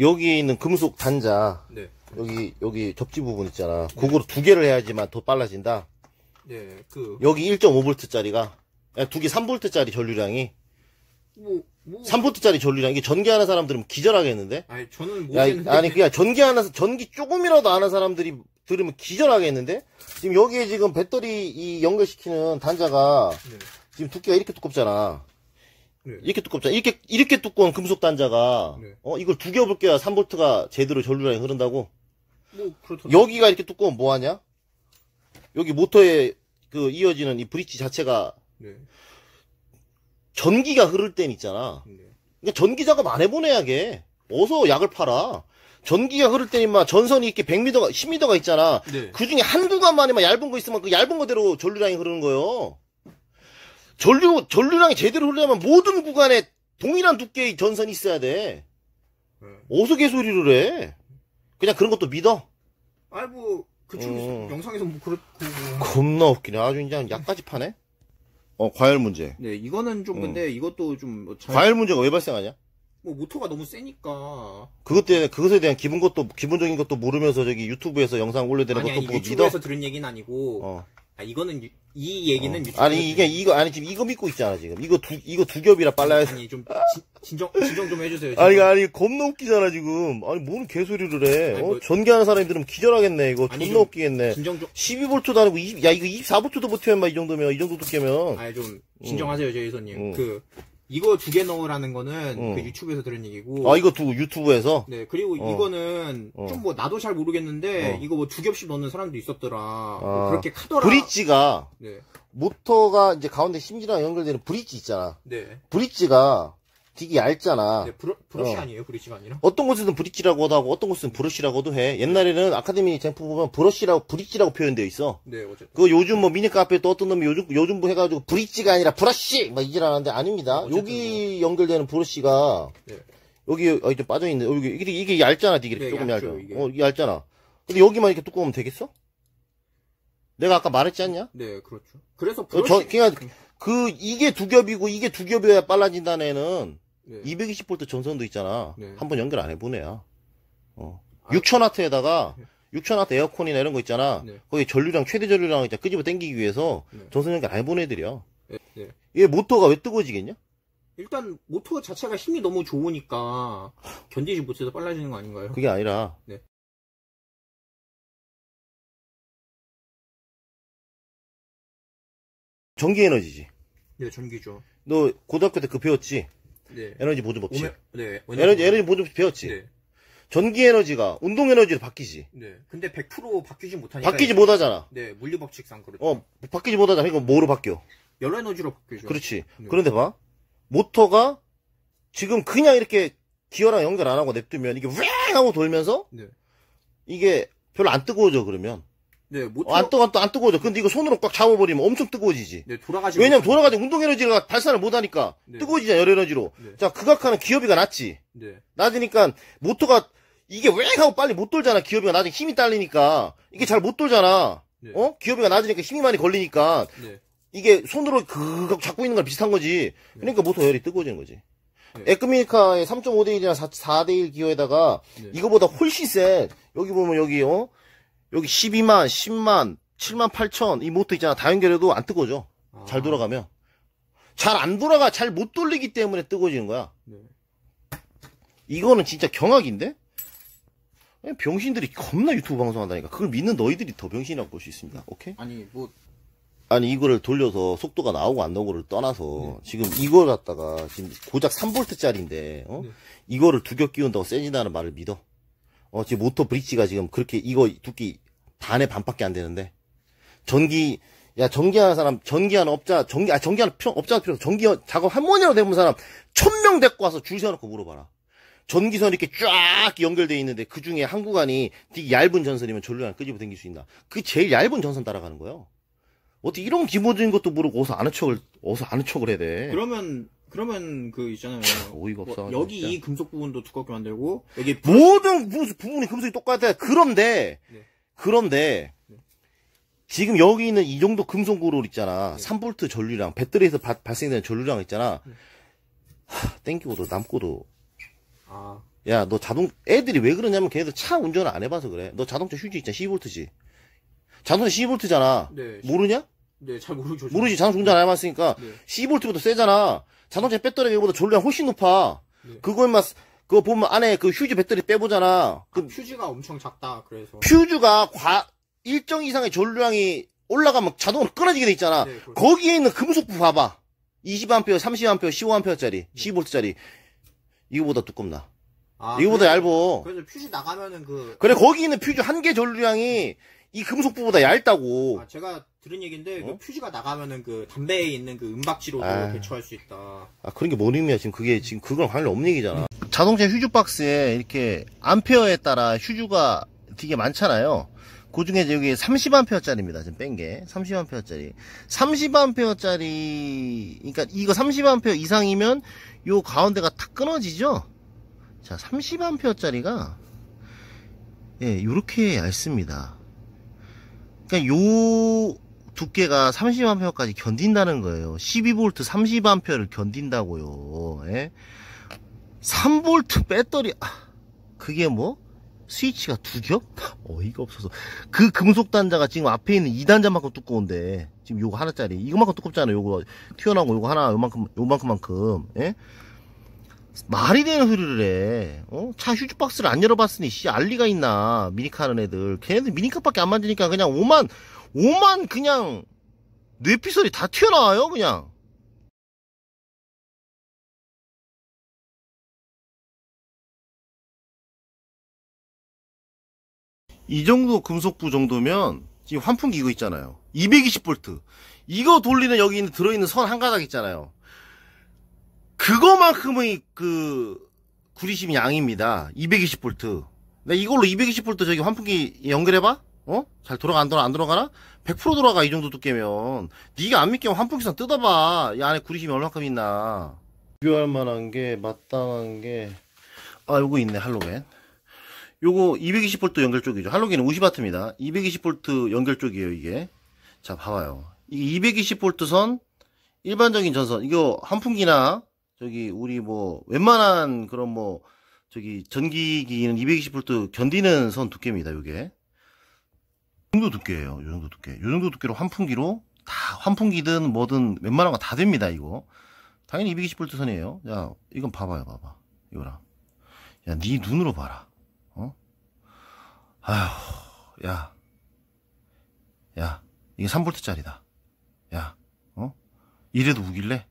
여기 있는 금속 단자 네. 여기 여기 접지 부분 있잖아. 그거로 두 개를 해야지만 더 빨라진다. 네, 그 여기 1.5V짜리가 두 개 3V짜리 전류량이 뭐, 뭐. 3V짜리 전류량 이게 전기하는 사람들은 기절하겠는데? 아니 저는 못 야, 했는데. 아니 그냥 전기하는 전기 조금이라도 아는 사람들이 들으면 기절하겠는데? 지금 여기에 지금 배터리 이 연결시키는 단자가 네. 지금 두께가 이렇게 두껍잖아. 네. 이렇게 두껍잖아. 이렇게, 이렇게 두꺼운 금속 단자가, 네. 어, 이걸 두개 업을껴야 3볼트가 제대로 전류량이 흐른다고? 뭐, 그렇다. 여기가 이렇게 두꺼운 뭐하냐? 여기 모터에 그 이어지는 이 브릿지 자체가, 네. 전기가 흐를 땐 있잖아. 네. 그러니까 전기 작업 안 해보내야 게. 어서 약을 팔아. 전기가 흐를 때니만 전선이 이렇게 100m가, 10m가 있잖아. 네. 그 중에 한두 간만에만 얇은 거 있으면 그 얇은 거대로 전류량이 흐르는 거예요. 전류, 전류량이 제대로 흐르려면 모든 구간에 동일한 두께의 전선이 있어야 돼. 네. 어디서 개소리를 해? 그냥 그런 것도 믿어? 아이, 뭐, 그쪽 어. 영상에서 뭐, 그렇고. 겁나 웃기네. 아주 그냥 약까지 파네? 어, 과열 문제. 네, 이거는 좀 어. 근데 이것도 좀. 뭐 잘... 과열 문제가 왜 발생하냐? 뭐, 모터가 너무 세니까. 그것 때문에, 그것에 대한 기본 것도, 기본적인 것도 모르면서 저기 유튜브에서 영상 올려드는 것도 보고 믿어. 유튜브에서 들은 얘기는 아니고. 어. 아 이거는 유, 이 얘기는 어. 아니 이게 이거 아니 지금 이거 믿고 있잖아 지금 이거 두 이거 두 겹이라 빨라야 아니, 아니 좀 진, 정 진정 좀 해주세요. 진정. 아니 아니 겁나 웃기잖아 지금 아니 뭔 개소리를 해? 아니, 어? 뭐, 어? 전개하는 사람들은 기절하겠네 이거 아니, 존나 좀, 웃기겠네. 진정 좀 12볼트도 아니고 20, 야 이거 24볼트도 버텨야 이 정도면 이 정도 두께면. 아니 좀 진정하세요 음. 제이선님 음. 그 이거 두 개 넣으라는 거는 응. 그 어. 유튜브에서 들은 얘기고. 아 이거 두 유튜브에서? 네 그리고 어. 이거는 어. 좀뭐 나도 잘 모르겠는데 어. 이거 뭐 두 겹씩 넣는 사람도 있었더라. 뭐 아. 뭐 그렇게 카더라. 브릿지가 네. 모터가 이제 가운데 심지랑 연결되는 브릿지 있잖아. 네. 브릿지가 되게 얇잖아. 네, 브러, 브러쉬 어. 아니에요? 브릿지가 아니라? 어떤 곳에서는 브릿지라고도 하고 어떤 곳에서는 브러쉬라고도 해. 옛날에는 아카데미 제품 보면 브러쉬라고 브릿지라고 표현되어 있어. 네, 어쨌든. 그 요즘 뭐 미니카페 또 어떤 놈이 요즘 요즘 뭐 해가지고 브릿지가 아니라 브러쉬 막 이질하는데 아닙니다. 어 여기 뭐. 연결되는 브러쉬가 네. 여기 어, 좀 빠져 있는데 여기 이게, 이게 얇잖아, 이게 네, 조금 얇죠. 얇아. 어, 얇잖아. 근데 여기만 이렇게 두꺼우면 되겠어? 내가 아까 말했지 않냐? 네, 그렇죠. 그래서 어, 브러쉬. 저, 그냥 그 이게 두 겹이고 이게 두 겹이어야 빨라진다는 애는 네. 220V 전선도 있잖아. 네. 한번 연결 안 해보네야. 어. 아, 6000W에다가 6000W 에어컨이나 이런 거 있잖아. 네. 거기 전류량, 최대 전류량을 끄집어 당기기 위해서 네. 전선 연결 안해보내드려 네. 얘 네. 모터가 왜 뜨거워지겠냐? 일단 모터 자체가 힘이 너무 좋으니까 견디지 못해서 빨라지는 거 아닌가요? 그게 아니라 네. 전기 에너지지. 네, 전기죠. 너 고등학교 때 그 배웠지? 네. 에너지 모두 법칙. 오메, 네. 에너지, 에너지 모두 법칙 배웠지. 네. 전기 에너지가 운동 에너지로 바뀌지. 네. 근데 100% 바뀌지 못하니까. 바뀌지 못하잖아. 네. 물리 법칙상 그렇죠. 어, 바뀌지 못하잖아. 이거 뭐로 바뀌어? 열 에너지로 바뀌죠. 그렇지. 네. 그런데 봐. 모터가 지금 그냥 이렇게 기어랑 연결 안 하고 냅두면 이게 윙 하고 돌면서 네. 이게 별로 안 뜨거워져 그러면 네, 못안 어, 뜨거 안 뜨거워져. 근데 이거 손으로 꽉 잡아버리면 엄청 뜨거워지지. 네, 돌아가지. 왜냐면 돌아가지 운동 에너지가 발산을 못 하니까 네. 뜨거워지잖아 열 에너지로. 네. 자, 극악하는 기어비가 낮지. 네. 낮으니까 모터가 이게 왜 하고 빨리 못 돌잖아. 기어비가 낮으니 힘이 딸리니까 이게 잘 못 돌잖아. 네. 어? 기어비가 낮으니까 힘이 많이 걸리니까 네. 이게 손으로 그윽 잡고 있는 걸 비슷한 거지. 네. 그러니까 모터 열이 뜨거워지는 거지. 네. 에크미니카의 3.5 대 1이나 4, 대 1 기어에다가 네. 이거보다 훨씬 센 여기 보면 여기 어 여기 12만, 10만, 7만 8천 이 모터 있잖아. 다 연결해도 안 뜨거워져. 아. 잘 돌아가면. 잘 안 돌아가, 잘 못 돌리기 때문에 뜨거워지는 거야. 네. 이거는 진짜 경악인데? 병신들이 겁나 유튜브 방송한다니까. 그걸 믿는 너희들이 더 병신이라고 볼 수 있습니다. 오케이? 아니, 뭐. 아니, 이거를 돌려서 속도가 나오고 안 나오고를 떠나서 네. 지금 이걸 갖다가 지금 고작 3볼트짜리인데, 어? 네. 이거를 두 겹 끼운다고 세진다는 말을 믿어. 어, 지금 모터 브릿지가 지금 그렇게 이거 두께 반에 반밖에 안 되는데 전기 야 전기하는 사람 전기하는 업자 전기 아 전기하는 필요 업자 필요 전기 작업 한번이라도 해본 사람 천 명 데리고 와서 줄 세워놓고 물어봐라 전기선 이렇게 쫙 연결돼 있는데 그 중에 한 구간이 되게 얇은 전선이면 전류안 끄집어 당길 수 있나 그 제일 얇은 전선 따라가는 거예요 어떻게 이런 기본적인 것도 모르고 어서 아는 척을 어서 아는 척을 해야 돼 그러면 그러면 그 있잖아요. 오이가 뭐 없어. 여기 진짜. 이 금속 부분도 두껍게 만들고 여기 모든 부분이 금속이 똑같아. 그런데 네. 그런데 지금 여기 있는 이 정도 금속 고를 있잖아. 네. 3볼트 전류량, 배터리에서 바, 발생되는 전류량 있잖아. 네. 땡기고도 남고도. 아. 야, 너 자동 애들이 왜 그러냐면 걔들 차 운전을 안 해봐서 그래. 너 자동차 휴지 있잖아. 12볼트지. 자동차 12볼트잖아. 네. 모르냐? 네, 잘 모르죠. 모르지. 자동차 운전 안 해봤으니까. 네. 12볼트보다 세잖아. 자동차 배터리 보다 전류량 훨씬 높아. 네. 그거에 막 그거 보면 안에 그 휴지 배터리 빼보잖아. 그 아, 휴지가 엄청 작다. 그래서 휴즈가과 일정 이상의 전류량이 올라가면 자동으로 끊어지게 돼 있잖아. 네, 그렇죠. 거기에 있는 금속부 봐봐. 20A, 30A, 15A짜리, 12V짜리. 이거보다 두껍나. 아, 이거보다 그래서, 얇어. 그래서 퓨즈 나가면은 그 그래 거기 있는 퓨즈 한 개 전류량이 이 금속부보다 얇다고. 아, 제가 들은 얘긴데 그 어? 그 퓨즈가 나가면은 그 담배에 있는 그 은박지로도 대처할 아. 수 있다. 아 그런 게 뭔 의미야 지금 그게 지금 그걸 할련 없는 얘기잖아. 자동차 휴즈 박스에 이렇게 암페어에 따라 휴즈가 되게 많잖아요. 그 중에 여기 30암페어짜리입니다. 지금 뺀 게. 30암페어짜리. 30암페어짜리, 그러니까 이거 30암페어 이상이면 요 가운데가 탁 끊어지죠? 자, 30암페어짜리가, 예, 요렇게 얇습니다. 그니까요 두께가 30암페어까지 견딘다는 거예요. 12V 30암페어를 견딘다고요. 예? 3 v 배터리 아, 그게 뭐? 스위치가 두 겹? 어이가 없어서 그 금속 단자가 지금 앞에 있는 2단자만큼 두꺼운데 지금 요거 하나짜리 이거만큼 두껍잖아요 요거 튀어나온 요거 하나 요만큼 요만큼만큼 예? 말이 되는 소리를 해. 어? 차 휴즈박스를 안 열어봤으니 씨 알리가 있나 미니카 하는 애들 걔네들 미니카밖에 안 만지니까 그냥 5만5만 그냥 뇌피설이 다 튀어나와요 그냥 이 정도 금속부 정도면 지금 환풍기 이거 있잖아요 220V 이거 돌리는 여기 있는 들어있는 선 한 가닥 있잖아요 그거만큼의 그 구리심 양입니다 220V 나 이걸로 220V 저기 환풍기 연결해봐 어? 잘 돌아가 안 돌아가 안 돌아가나? 100% 돌아가 이 정도 두께면 네가 안 믿기면 환풍기선 뜯어봐 이 안에 구리심이 얼마큼 있나 비교할 만한 게 마땅한 게 알고 있네 할로겐 요거 220V 연결 쪽이죠. 할로겐은 50W입니다. 220V 연결 쪽이에요, 이게. 자, 봐봐요. 이게 220V 선, 일반적인 전선. 이거 한풍기나, 저기, 우리 뭐, 웬만한 그런 뭐, 저기, 전기기는 220V 견디는 선 두께입니다, 요게. 이 정도 두께예요, 요 정도 두께. 요 정도 두께로 환풍기로, 다, 환풍기든 뭐든 웬만한 거 다 됩니다, 이거. 당연히 220V 선이에요. 야, 이건 봐봐요, 봐봐. 이거랑. 야, 네 눈으로 봐라. 아휴, 야, 야, 이게 3볼트짜리다. 야, 어? 이래도 우길래?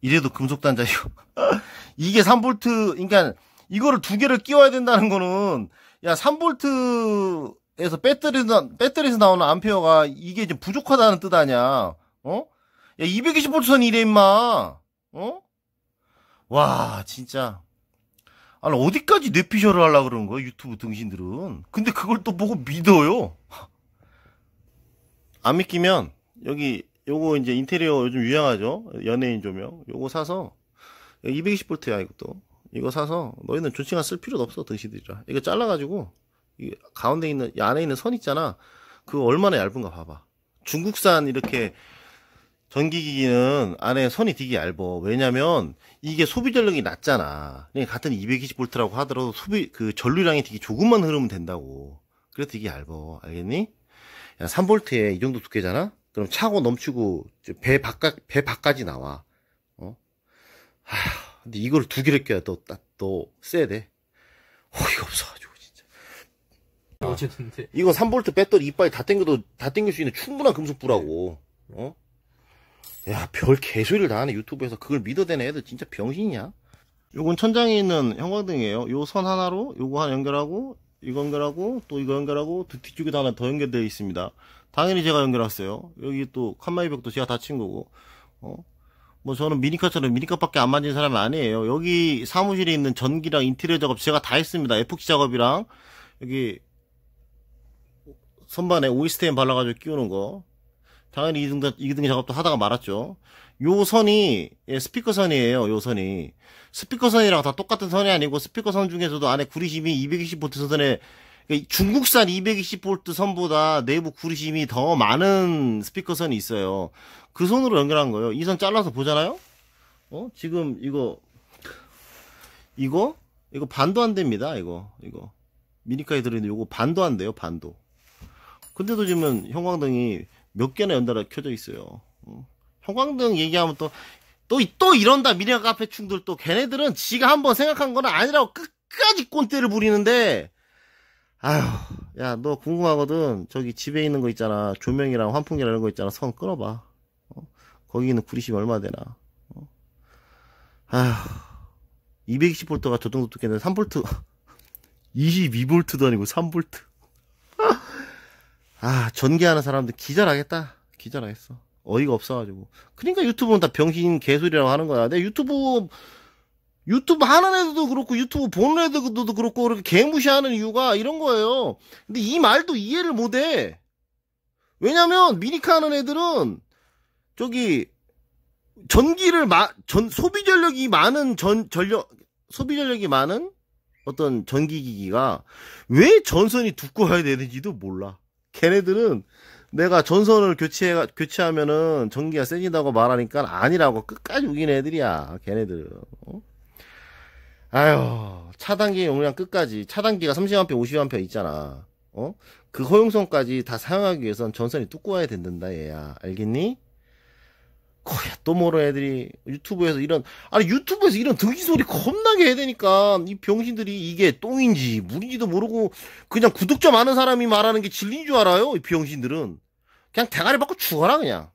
이래도 금속단자 이거. 이게 3볼트, 그러니까 이거를 두 개를 끼워야 된다는 거는 야 3볼트에서 배터리에서, 배터리에서 나오는 암페어가 이게 이제 부족하다는 뜻 아니야. 어? 야 220볼트 선이래 임마. 어? 와 진짜 아니 어디까지 뇌피셜을 하려 고 그러는 거야 유튜브 등신들은 근데 그걸 또 보고 믿어요 안 믿기면 여기 요거 이제 인테리어 요즘 유행하죠 연예인 조명 요거 사서 220V야 이것도 이거 사서 너희는 존칭한 쓸 필요도 없어 등신들이라 이거 잘라가지고 이 가운데 있는 이 안에 있는 선 있잖아 그 얼마나 얇은가 봐봐 중국산 이렇게 전기기기는 안에 선이 되게 얇어. 왜냐면 이게 소비 전력이 낮잖아. 그러니까 같은 220V라고 하더라도 소비 그 전류량이 되게 조금만 흐르면 된다고. 그래서 되게 얇어. 알겠니? 야, 3V에 이 정도 두께잖아. 그럼 차고 넘치고 배 바깥 배 밖까지 나와. 어? 하, 근데 이걸 두 개를 껴야 또딱또 써야 돼. 어이가 없어가지고 진짜. 어쨌든 이거 3V 배터리 이빨 다 땡겨도 다 땡길 수 있는 충분한 금속부라고. 어? 야, 별 개소리를 다 하네, 유튜브에서. 그걸 믿어대는 애들 진짜 병신이야 요건 천장에 있는 형광등이에요. 요 선 하나로 요거 하나 연결하고, 이거 연결하고, 또 이거 연결하고, 뒤쪽에도 하나 더 연결되어 있습니다. 당연히 제가 연결했어요. 여기 또 칸마이벽도 제가 다친 거고, 어? 뭐 저는 미니카처럼 미니카밖에 안 만진 사람이 아니에요. 여기 사무실에 있는 전기랑 인테리어 작업 제가 다 했습니다. 에폭시 작업이랑, 여기 선반에 오이스테인 발라가지고 끼우는 거, 당연히 이등등 등기 작업도 하다가 말았죠. 요 선이 예, 스피커 선이에요. 요 선이 스피커 선이랑 다 똑같은 선이 아니고 스피커 선 중에서도 안에 구리심이 220V 선에 그러니까 중국산 220V 선보다 내부 구리심이 더 많은 스피커 선이 있어요. 그 선으로 연결한 거예요. 이 선 잘라서 보잖아요. 어 지금 이거 이거 이거 반도 안 됩니다. 이거 이거 미니카에 들어있는 요거 반도 안 돼요. 반도. 근데도 지금 형광등이 몇 개나 연달아 켜져 있어요. 어. 형광등 얘기하면 또, 또, 또 이런다. 미래어 카페 충들 또. 걔네들은 지가 한번 생각한 거는 아니라고 끝까지 꼰대를 부리는데, 아휴, 야, 너 궁금하거든. 저기 집에 있는 거 있잖아. 조명이랑 환풍기랑 이런 거 있잖아. 선 끌어봐. 어? 거기 있는 구리심 얼마 되나. 어? 아휴, 220V가 저 정도 두겠는 3V, 22V도 아니고 3V. 아 전개하는 사람들 기절하겠다 기절하겠어 어이가 없어가지고 그러니까 유튜브는 다 병신 개소리라고 하는 거야 내 유튜브 유튜브 하는 애들도 그렇고 유튜브 보는 애들도 그렇고 그렇게 개무시하는 이유가 이런 거예요 근데 이 말도 이해를 못해 왜냐면 미니카 하는 애들은 저기 전기를 마, 전 소비 전력이 많은 전 전력 소비 전력이 많은 어떤 전기 기기가 왜 전선이 두꺼워야 되는지도 몰라. 걔네들은 내가 전선을 교체 교체하면은 전기가 세진다고 말하니까 아니라고 끝까지 우긴 애들이야. 걔네들은. 어? 아유, 차단기 용량 끝까지 차단기가 3 0 표, 5 0표 있잖아. 어? 그 허용성까지 다 사용하기 위해선 전선이 뚜꺼워야 된단다 얘야. 알겠니? 코야 또 모르 애들이 유튜브에서 이런 아니 유튜브에서 이런 득이 소리 겁나게 해야 되니까 이 병신들이 이게 똥인지 물인지도 모르고 그냥 구독자 많은 사람이 말하는 게 진리인 줄 알아요 이 병신들은 그냥 대가리 받고 죽어라 그냥